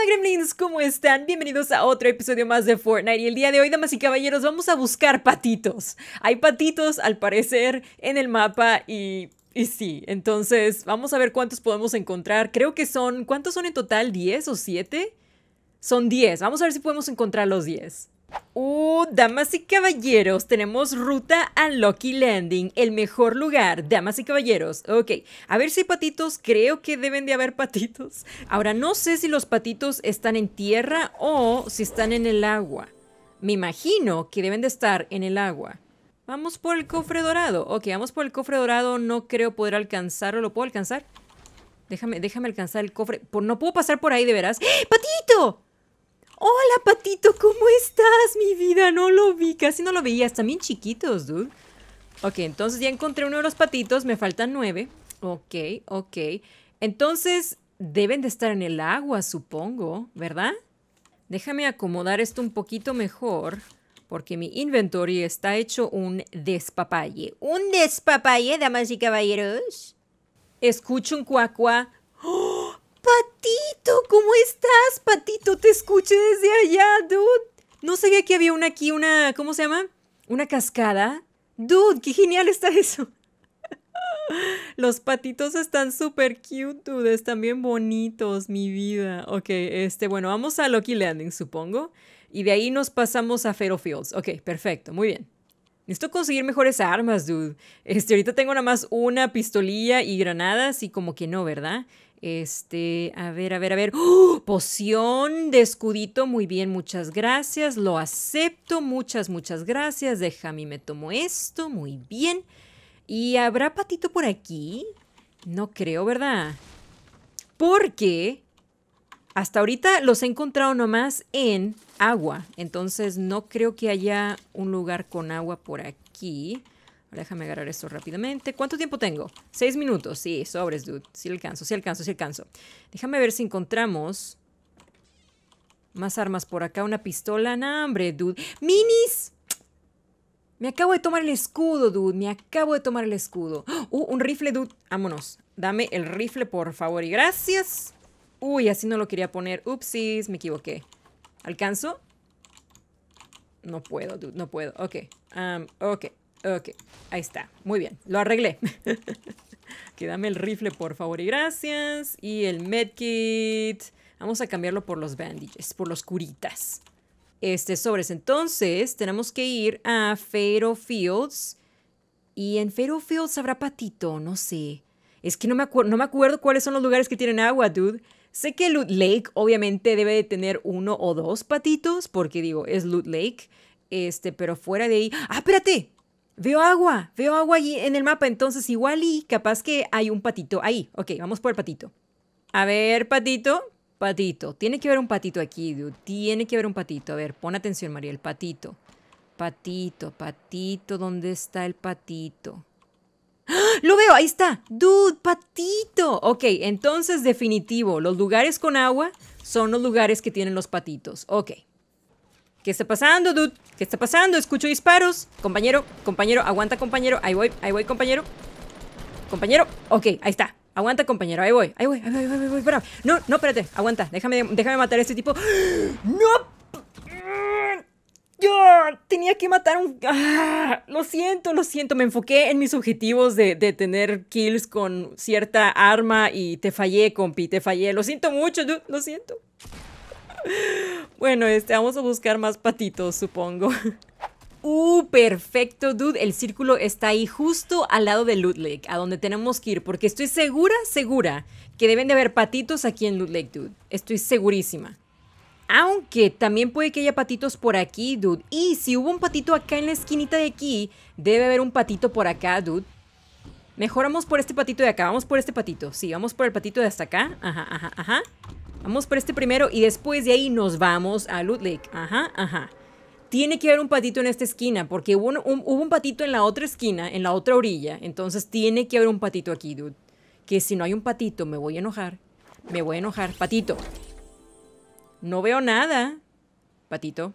¡Hola gremlins? ¿Cómo están? Bienvenidos a otro episodio más de Fortnite y el día de hoy, damas y caballeros, vamos a buscar patitos. Hay patitos, al parecer, en el mapa y... Y sí, entonces vamos a ver cuántos podemos encontrar. Creo que son... ¿Cuántos son en total? ¿10 o 7? Son 10. Vamos a ver si podemos encontrar los 10. Uh, damas y caballeros, tenemos ruta a Lucky Landing, el mejor lugar, damas y caballeros. Ok, a ver si hay patitos, creo que deben de haber patitos. Ahora, no sé si los patitos están en tierra o si están en el agua. Me imagino que deben de estar en el agua. Vamos por el cofre dorado. Ok, vamos por el cofre dorado, no creo poder alcanzarlo. ¿Lo puedo alcanzar? Déjame, déjame alcanzar el cofre. Por, no puedo pasar por ahí, de veras. ¡Ah! ¡Patito! Hola, patito, ¿cómo estás? Mi vida, no lo vi, casi no lo veías. Están bien chiquitos, dude. Ok, entonces ya encontré uno de los patitos, me faltan nueve. Ok, ok. Entonces deben de estar en el agua, supongo, ¿verdad? Déjame acomodar esto un poquito mejor, porque mi inventory está hecho un despapalle. ¡Un despapalle, damas y caballeros! Escucho un cuacua. ¡Oh! Patito, ¿cómo estás? Patito, te escuché desde allá, dude. No sabía que había una aquí, una, ¿cómo se llama? Una cascada. Dude, qué genial está eso. Los patitos están súper cute, dude. Están bien bonitos, mi vida. Ok, este, bueno, vamos a Lucky Landing, supongo. Y de ahí nos pasamos a Fero Fields. Ok, perfecto, muy bien. Necesito conseguir mejores armas, dude. Este, ahorita tengo nada más una pistolilla y granadas y como que no, ¿verdad? Este, a ver, a ver, a ver. ¡Oh! Poción de escudito. Muy bien, muchas gracias. Lo acepto. Muchas, muchas gracias. mí me tomo esto. Muy bien. ¿Y habrá patito por aquí? No creo, ¿verdad? Porque hasta ahorita los he encontrado nomás en agua. Entonces no creo que haya un lugar con agua por aquí déjame agarrar esto rápidamente. ¿Cuánto tiempo tengo? Seis minutos. Sí, sobres, dude. Sí alcanzo, sí alcanzo, sí alcanzo. Déjame ver si encontramos más armas por acá. Una pistola. No, hombre, dude. ¡Minis! Me acabo de tomar el escudo, dude. Me acabo de tomar el escudo. ¡Uh, un rifle, dude! Vámonos. Dame el rifle, por favor. Y gracias. Uy, así no lo quería poner. Upsis, me equivoqué. ¿Alcanzo? No puedo, dude. No puedo. Ok. Um, ok. Ok, ahí está. Muy bien, lo arreglé. que el rifle, por favor, y gracias. Y el medkit. Vamos a cambiarlo por los bandages, por los curitas. Este sobres. Entonces, tenemos que ir a Fero Fields. Y en Fero Fields habrá patito, no sé. Es que no me, no me acuerdo cuáles son los lugares que tienen agua, dude. Sé que Loot Lake obviamente debe de tener uno o dos patitos, porque digo, es Loot Lake. Este, pero fuera de ahí. ¡Ah, espérate! veo agua, veo agua allí en el mapa, entonces igual y capaz que hay un patito ahí. Ok, vamos por el patito. A ver, patito, patito. Tiene que haber un patito aquí, dude. Tiene que haber un patito. A ver, pon atención, María, el patito. Patito, patito, ¿dónde está el patito? ¡Ah! ¡Lo veo! Ahí está. Dude, patito. Ok, entonces definitivo, los lugares con agua son los lugares que tienen los patitos. Ok. ¿Qué está pasando, dude? ¿Qué está pasando? Escucho disparos. Compañero, compañero, aguanta, compañero. Ahí voy, ahí voy, compañero. Compañero. Ok, ahí está. Aguanta, compañero. Ahí voy, ahí voy, ahí voy, voy, Espera. No, no, espérate. Aguanta. Déjame, déjame matar a este tipo. ¡No! Yo tenía que matar un... Ah, lo siento, lo siento. Me enfoqué en mis objetivos de, de, tener kills con cierta arma y te fallé, compi. Te fallé. Lo siento mucho, dude. Lo siento. Bueno, este, vamos a buscar más patitos, supongo. Uh, perfecto, dude. El círculo está ahí justo al lado de Loot Lake, a donde tenemos que ir, porque estoy segura, segura, que deben de haber patitos aquí en Loot Lake, dude. Estoy segurísima. Aunque también puede que haya patitos por aquí, dude. Y si hubo un patito acá en la esquinita de aquí, debe haber un patito por acá, dude. Mejoramos por este patito de acá, vamos por este patito. Sí, vamos por el patito de hasta acá. Ajá, ajá, ajá. Vamos por este primero y después de ahí nos vamos a Loot Lake. Ajá, ajá. Tiene que haber un patito en esta esquina, porque hubo un, patito en la otra esquina, en la otra orilla. Entonces tiene que haber un patito aquí, dude. Que si no hay un patito, me voy a enojar. Me voy a enojar. Patito. No veo nada. Patito.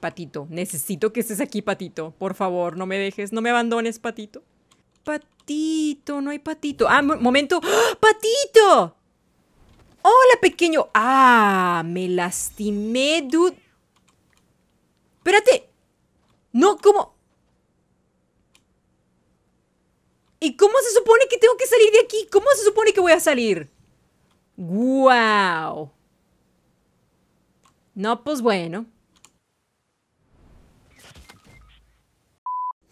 Patito. Necesito que estés aquí, patito. Por favor, no me dejes. No me abandones, patito. Patito. No hay patito. Ah, momento. ¡Ah! ¡Patito! Hola, pequeño. Ah, me lastimé, dude. Espérate. No, ¿cómo? ¿Y cómo se supone que tengo que salir de aquí? ¿Cómo se supone que voy a salir? ¡Guau! Wow. No, pues bueno.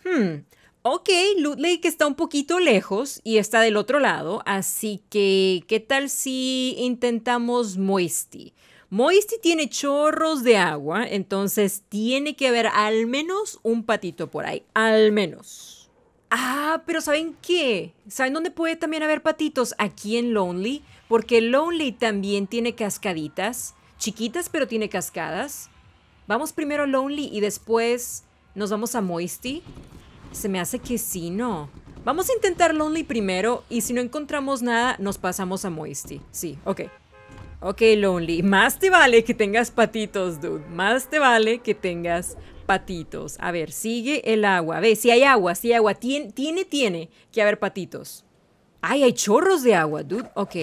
Hmm ok, Ludley que está un poquito lejos y está del otro lado, así que ¿qué tal si intentamos Moisty? Moisty tiene chorros de agua, entonces tiene que haber al menos un patito por ahí, al menos. Ah, pero ¿saben qué? ¿Saben dónde puede también haber patitos? Aquí en Lonely, porque Lonely también tiene cascaditas, chiquitas pero tiene cascadas. Vamos primero a Lonely y después nos vamos a Moisty. Se me hace que sí, ¿no? Vamos a intentar Lonely primero y si no encontramos nada, nos pasamos a Moisty. Sí, ok. Ok, Lonely. Más te vale que tengas patitos, dude. Más te vale que tengas patitos. A ver, sigue el agua. Ve, si hay agua, si hay agua. tiene tiene, tiene que haber patitos. Ay, hay chorros de agua, dude. Ok.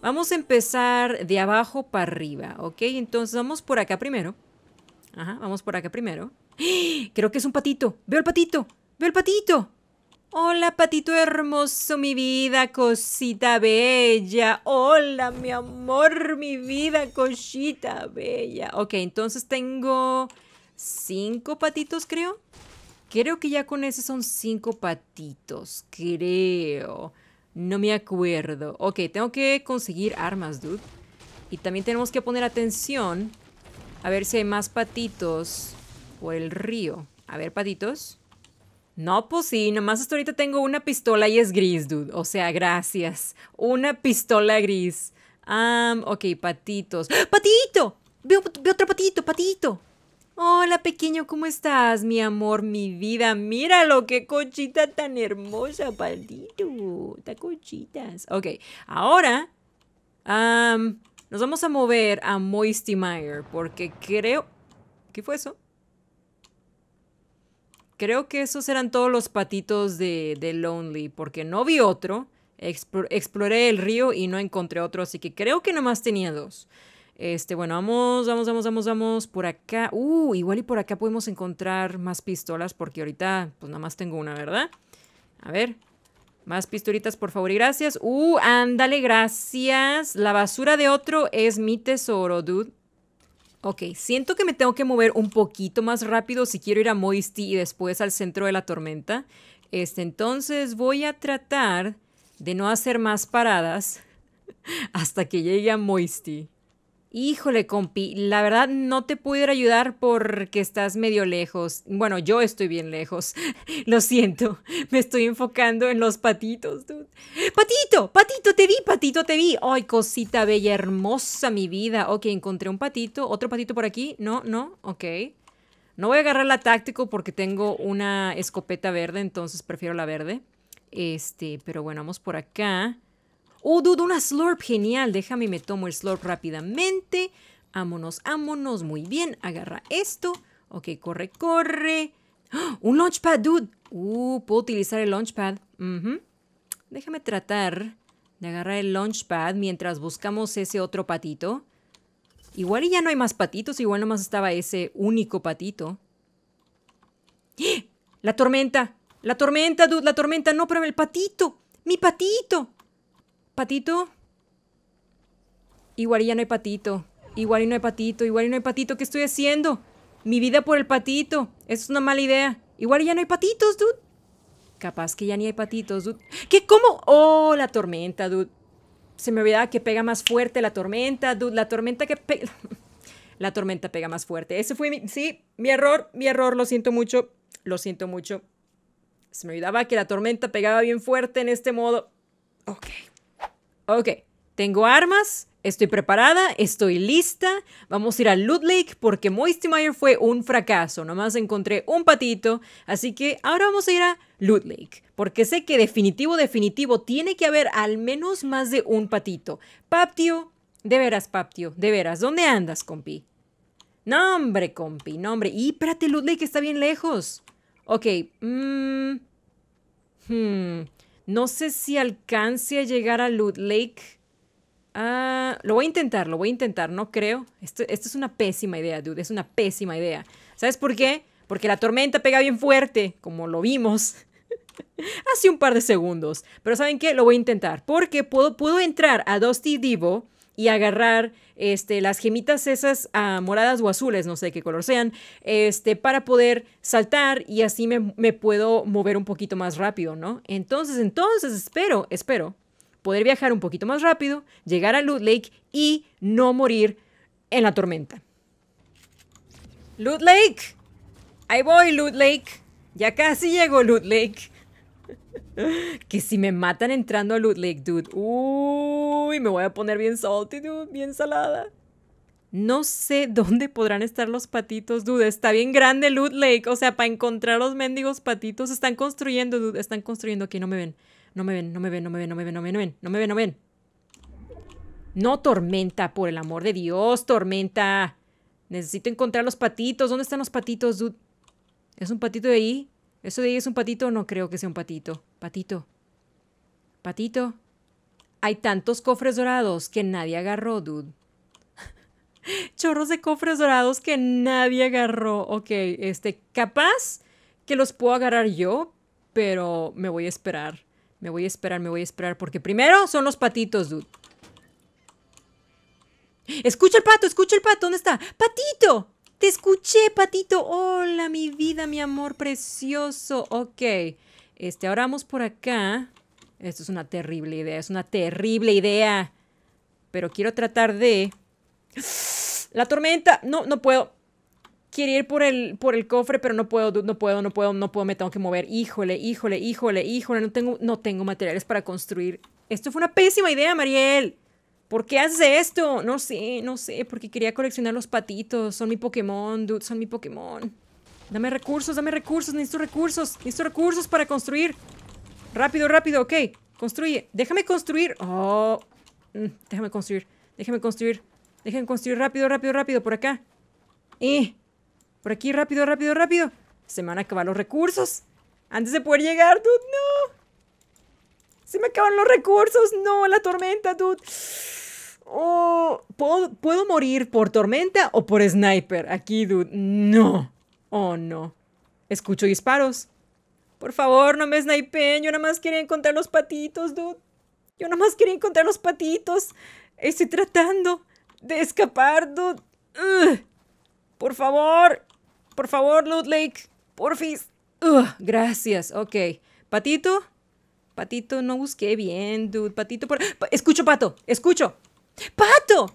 vamos a empezar de abajo para arriba, ¿ok? Entonces vamos por acá primero. Ajá, vamos por acá primero. ¡Ah! Creo que es un patito. Veo el patito. Veo el patito. Hola, patito hermoso, mi vida, cosita bella. Hola, mi amor, mi vida, cosita bella. Ok, entonces tengo cinco patitos, creo. Creo que ya con ese son cinco patitos, creo. No me acuerdo. Ok, tengo que conseguir armas, dude. Y también tenemos que poner atención a ver si hay más patitos por el río. A ver, patitos. No, pues sí, nomás hasta ahorita tengo una pistola y es gris, dude. O sea, gracias. Una pistola gris. Ah, ok, patitos. ¡Ah! ¡Patito! Veo, otro patito, patito. Hola, pequeño, ¿cómo estás, mi amor, mi vida? Míralo, qué cochita tan hermosa, patito. Está cochitas. Ok, ahora... Nos vamos a mover a Moisty Mire porque creo... ¿Qué fue eso? Creo que esos eran todos los patitos de, Lonely porque no vi otro. exploré el río y no encontré otro, así que creo que nomás tenía dos. Este, bueno, vamos, vamos, vamos, vamos, vamos por acá. Uh, igual y por acá podemos encontrar más pistolas porque ahorita pues nada más tengo una, ¿verdad? A ver, más pistolitas, por favor y gracias. Uh, ándale, gracias. La basura de otro es mi tesoro, dude. Ok, siento que me tengo que mover un poquito más rápido si quiero ir a Moisty y después al centro de la tormenta. Este, entonces voy a tratar de no hacer más paradas hasta que llegue a Moisty. Híjole, compi, la verdad no te pudiera ayudar porque estás medio lejos. Bueno, yo estoy bien lejos. Lo siento, me estoy enfocando en los patitos. Patito, patito, te vi, patito, te vi. Ay, cosita bella, hermosa, mi vida. Ok, encontré un patito, otro patito por aquí. No, no, ok. No voy a agarrar la táctico porque tengo una escopeta verde, entonces prefiero la verde. Este, pero bueno, vamos por acá. Oh, dude, una slurp genial. Déjame, me tomo el slurp rápidamente. Ámonos, ámonos. Muy bien, agarra esto. Ok, corre, corre. ¡Oh! un launchpad, dude. Uh, puedo utilizar el launchpad. Déjame tratar de agarrar el launchpad mientras buscamos ese otro patito. Igual y ya no hay más patitos, igual nomás estaba ese único patito. ¡Eh! ¡La tormenta! ¡La tormenta, dude! ¡La tormenta! ¡No, pero el patito! ¡Mi patito! ¿Patito? Igual ya no hay patito. Igual y no hay patito. Igual y no hay patito. ¿Qué estoy haciendo? Mi vida por el patito. Eso es una mala idea. Igual ya no hay patitos, dude. Capaz que ya ni hay patitos, dude. ¿Qué? ¿Cómo? Oh, la tormenta, dude. Se me olvidaba que pega más fuerte la tormenta, dude. La tormenta que pega... la tormenta pega más fuerte. Ese fue mi... Sí, mi error, mi error. Lo siento mucho. Lo siento mucho. Se me olvidaba que la tormenta pegaba bien fuerte en este modo. Ok ok, tengo armas, estoy preparada, estoy lista, vamos a ir a Loot Lake porque Mire fue un fracaso, nomás encontré un patito, así que ahora vamos a ir a Loot Lake, porque sé que definitivo, definitivo, tiene que haber al menos más de un patito. Paptio, de veras, Paptio, de veras, ¿dónde andas, compi? No, hombre, compi, no, hombre. Y espérate, Loot Lake está bien lejos. Ok, mmm... Hmm. No sé si alcance a llegar a Loot Lake. Ah, lo voy a intentar, lo voy a intentar, no creo. Esto, es una pésima idea, dude, es una pésima idea. ¿Sabes por qué? Porque la tormenta pega bien fuerte, como lo vimos hace un par de segundos. Pero ¿saben qué? Lo voy a intentar, porque puedo, puedo entrar a Dusty Divo y agarrar este, las gemitas esas ah, moradas o azules, no sé qué color sean, este, para poder saltar y así me, me puedo mover un poquito más rápido, ¿no? Entonces, entonces, espero, espero poder viajar un poquito más rápido, llegar a Loot Lake y no morir en la tormenta. Loot Lake. Ahí voy, Loot Lake. Ya casi llego, Loot Lake que si me matan entrando a Loot Lake, dude. Uy, me voy a poner bien salty, dude. Bien salada. No sé dónde podrán estar los patitos, dude. Está bien grande Loot Lake. O sea, para encontrar los mendigos patitos. Están construyendo, dude. Están construyendo. Aquí no me ven. No me ven, no me ven, no me ven, no me ven, no me ven. No me ven, no me ven. No, tormenta, por el amor de Dios, tormenta. Necesito encontrar los patitos. ¿Dónde están los patitos, dude? ¿Es un patito de ahí? Eso de ahí es un patito, no creo que sea un patito. Patito. Patito. Hay tantos cofres dorados que nadie agarró, dude. Chorros de cofres dorados que nadie agarró. Ok, este, capaz que los puedo agarrar yo, pero me voy a esperar. Me voy a esperar, me voy a esperar, porque primero son los patitos, dude. Escucha el pato, escucha el pato, ¿dónde está? ¡Patito! Te escuché, patito. Hola, mi vida, mi amor precioso. Ok. Este, ahora vamos por acá. Esto es una terrible idea. Es una terrible idea. Pero quiero tratar de... La tormenta. No, no puedo. Quiero ir por el, por el cofre, pero no puedo, no puedo, no puedo, no puedo. Me tengo que mover. Híjole, híjole, híjole, híjole. No tengo, no tengo materiales para construir. Esto fue una pésima idea, Mariel. ¿Por qué haces esto? No sé, no sé, porque quería coleccionar los patitos. Son mi Pokémon, dude, son mi Pokémon. Dame recursos, dame recursos, necesito recursos. Necesito recursos para construir. Rápido, rápido, ok. Construye. Déjame construir. Oh. Mm, déjame construir. Déjame construir. Déjame construir rápido, rápido, rápido. Por acá. Eh. Por aquí, rápido, rápido, rápido. Se me van a acabar los recursos. Antes de poder llegar, dude, no. Se me acaban los recursos. No, la tormenta, dude. Oh, ¿puedo, morir por tormenta o por sniper? Aquí, dude. No. Oh, no. Escucho disparos. Por favor, no me snipen. Yo nada más quería encontrar los patitos, dude. Yo nada más quería encontrar los patitos. Estoy tratando de escapar, dude. Por favor. Por favor, Ludlake. Lake. Porfis. Gracias. Ok. Patito. Patito, no busqué bien, dude. Patito, por... Escucho, Pato. Escucho. ¡Pato!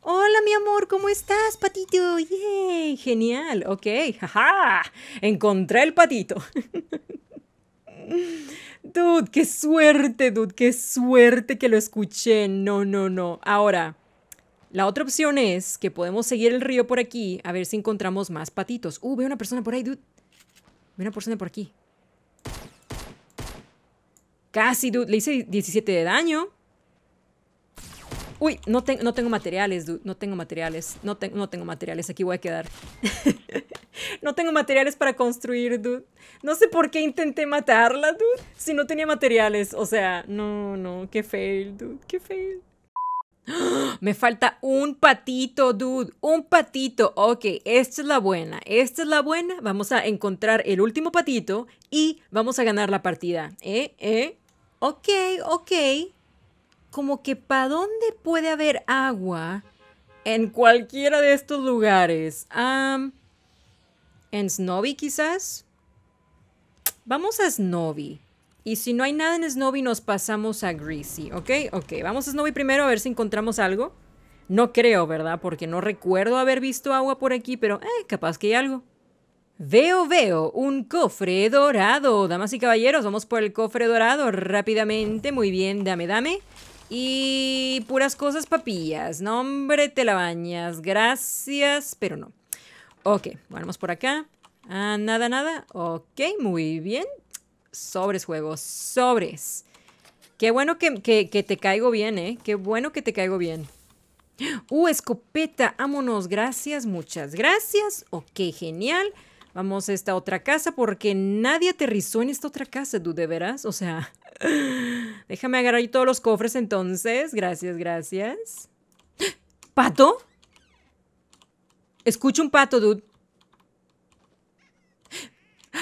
Hola, mi amor, ¿cómo estás, patito? ¡Yay! Genial, ok, ja! encontré el patito. dude, qué suerte, dude, qué suerte que lo escuché. No, no, no. Ahora, la otra opción es que podemos seguir el río por aquí a ver si encontramos más patitos. Uh, veo una persona por ahí, dude. Veo una persona por aquí. Casi, dude. Le hice 17 de daño. Uy, no, no tengo materiales, dude. No tengo materiales. No, no tengo materiales. Aquí voy a quedar. no tengo materiales para construir, dude. No sé por qué intenté matarla, dude. Si no tenía materiales. O sea, no, no. Qué fail, dude. Qué fail. Me falta un patito, dude. Un patito. Ok, esta es la buena. Esta es la buena. Vamos a encontrar el último patito y vamos a ganar la partida. Eh, eh, ok, ok, como que para dónde puede haber agua en cualquiera de estos lugares. Um, en Snowy quizás. Vamos a Snowy. Y si no hay nada en Snowy, nos pasamos a Greasy, ¿ok? Ok, vamos a Snowy primero a ver si encontramos algo. No creo, ¿verdad? Porque no recuerdo haber visto agua por aquí, pero eh, capaz que hay algo. Veo, veo, un cofre dorado. Damas y caballeros, vamos por el cofre dorado rápidamente. Muy bien, dame, dame. Y puras cosas papillas. nombre te la bañas. Gracias, pero no. Ok, vamos por acá. Ah, nada, nada. Ok, muy bien. Sobres, juegos, sobres. Qué bueno que, que te caigo bien, ¿eh? Qué bueno que te caigo bien. ¡Ah! ¡Uh, escopeta! ¡Vámonos! Gracias, muchas gracias. Ok, genial vamos a esta otra casa porque nadie aterrizó en esta otra casa, tú de veras. O sea, déjame agarrar ahí todos los cofres entonces. Gracias, gracias. ¿Pato? Escucho un pato, dude.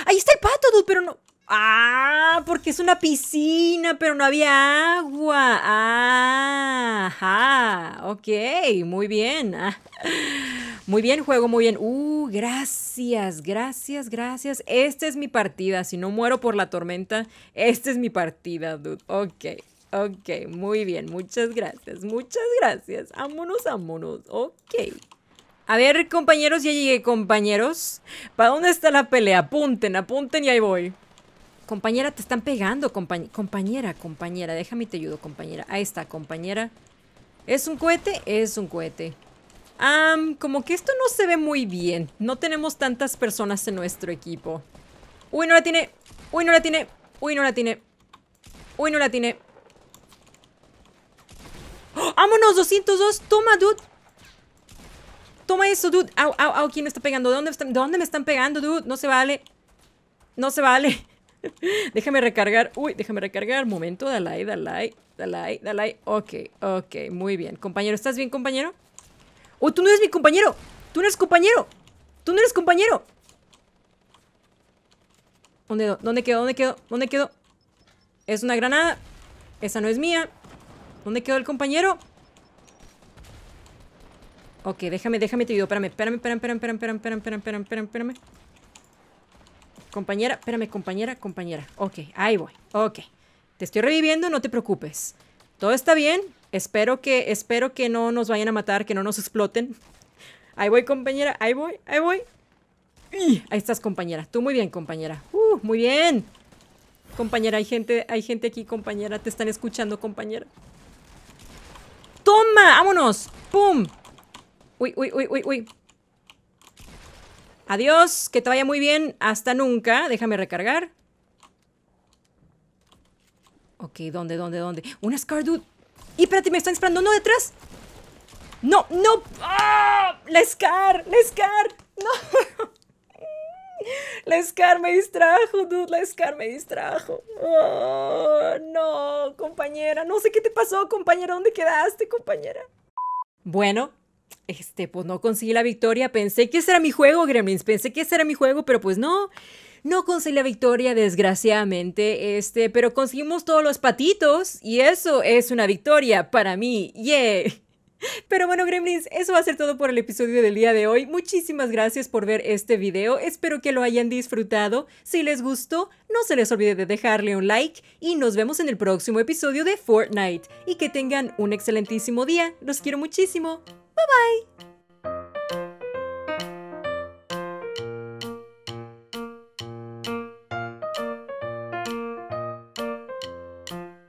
Ahí está el pato, dude, pero no. Ah, porque es una piscina, pero no había agua. Ah, ajá. Ok, muy bien. Ah, muy bien, juego, muy bien. Uh, gracias, gracias, gracias. Esta es mi partida. Si no muero por la tormenta, esta es mi partida, dude. Ok, ok, muy bien. Muchas gracias, muchas gracias. Vámonos, vámonos. Ok. A ver, compañeros, ya llegué, compañeros. ¿Para dónde está la pelea? Apunten, apunten y ahí voy. Compañera, te están pegando, compañera, compañera. Déjame te ayudo, compañera. Ahí está, compañera. ¿Es un cohete? Es un cohete. como que esto no se ve muy bien. No tenemos tantas personas en nuestro equipo. Uy, no la tiene. Uy, no la tiene. Uy, no la tiene. Uy, no la tiene. ¡Oh! ¡Vámonos! 202. Toma, dude. Toma eso, dude. Au, au, au. ¿Quién me está pegando? dónde, ¿De dónde me están pegando, dude? No se vale. No se vale. déjame recargar. Uy, déjame recargar. Momento, dale, dale, dale, dale. Ok, ok, muy bien. Compañero, ¿estás bien, compañero? ¡Oh, tú no eres mi compañero! ¡Tú no eres compañero! ¡Tú no eres compañero! ¿Dónde, dónde quedó? ¿Dónde quedó? ¿Dónde quedó? Es una granada. Esa no es mía. ¿Dónde quedó el compañero? Ok, déjame, déjame te ayudo. espérame, espérame, espérame, espérame, espérame, espérame, espérame, espérame. Compañera, espérame, compañera, compañera. Ok, ahí voy. Ok. Te estoy reviviendo, no te preocupes. Todo está bien. Espero que, espero que no nos vayan a matar, que no nos exploten. Ahí voy, compañera. Ahí voy, ahí voy. Ahí estás, compañera. Tú muy bien, compañera. Uh, muy bien. Compañera, hay gente, hay gente aquí, compañera. Te están escuchando, compañera. ¡Toma! ¡Vámonos! ¡Pum! Uy, uy, uy, uy, uy. Adiós, que te vaya muy bien. Hasta nunca. Déjame recargar. Ok, ¿dónde, dónde, dónde? Una Scar Dude. Y espérate, me están esperando. No, detrás. No, no. ¡Ah! La Scar, la Scar. No. La Scar me distrajo, dude. La Scar me distrajo. Oh, no, compañera. No sé qué te pasó, compañera. ¿Dónde quedaste, compañera? Bueno, este, pues no conseguí la victoria. Pensé que ese era mi juego, Gremlins. Pensé que ese era mi juego, pero pues no. No conseguí la victoria, desgraciadamente. Este, pero conseguimos todos los patitos y eso es una victoria para mí. ¡Yeah! Pero bueno, Gremlins, eso va a ser todo por el episodio del día de hoy. Muchísimas gracias por ver este video. Espero que lo hayan disfrutado. Si les gustó, no se les olvide de dejarle un like y nos vemos en el próximo episodio de Fortnite. Y que tengan un excelentísimo día. Los quiero muchísimo. Bye bye.